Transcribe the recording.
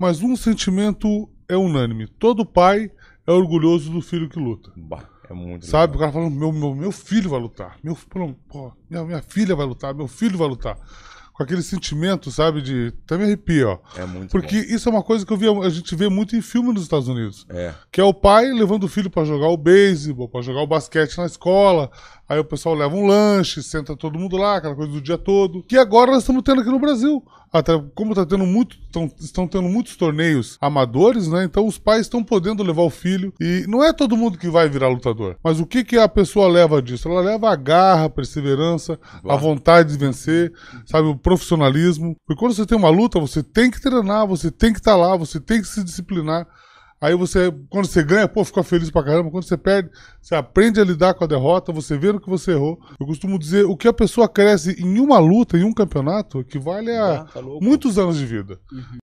mas um sentimento é unânime. Todo pai é orgulhoso do filho que luta. Bah, é muito Sabe? Legal. O cara fala: meu, meu, meu filho vai lutar. Meu, pô, minha, minha filha vai lutar, meu filho vai lutar. Com aquele sentimento, sabe, de. Até me arrepia, ó. É muito Porque bom. isso é uma coisa que eu vi, a gente vê muito em filme nos Estados Unidos. É. Que é o pai levando o filho para jogar o beisebol, para jogar o basquete na escola. Aí o pessoal leva um lanche, senta todo mundo lá, aquela coisa do dia todo. Que agora nós estamos tendo aqui no Brasil até ah, tá, como tá tendo muito, tão, estão tendo muitos torneios amadores, né? Então os pais estão podendo levar o filho e não é todo mundo que vai virar lutador. Mas o que que a pessoa leva disso? Ela leva a garra, a perseverança, a vontade de vencer, sabe, o profissionalismo. Porque quando você tem uma luta, você tem que treinar, você tem que estar tá lá, você tem que se disciplinar Aí você, quando você ganha, pô, fica feliz pra caramba. Quando você perde, você aprende a lidar com a derrota, você vê no que você errou. Eu costumo dizer, o que a pessoa cresce em uma luta, em um campeonato, equivale é ah, a ah, tá muitos anos de vida. Uhum.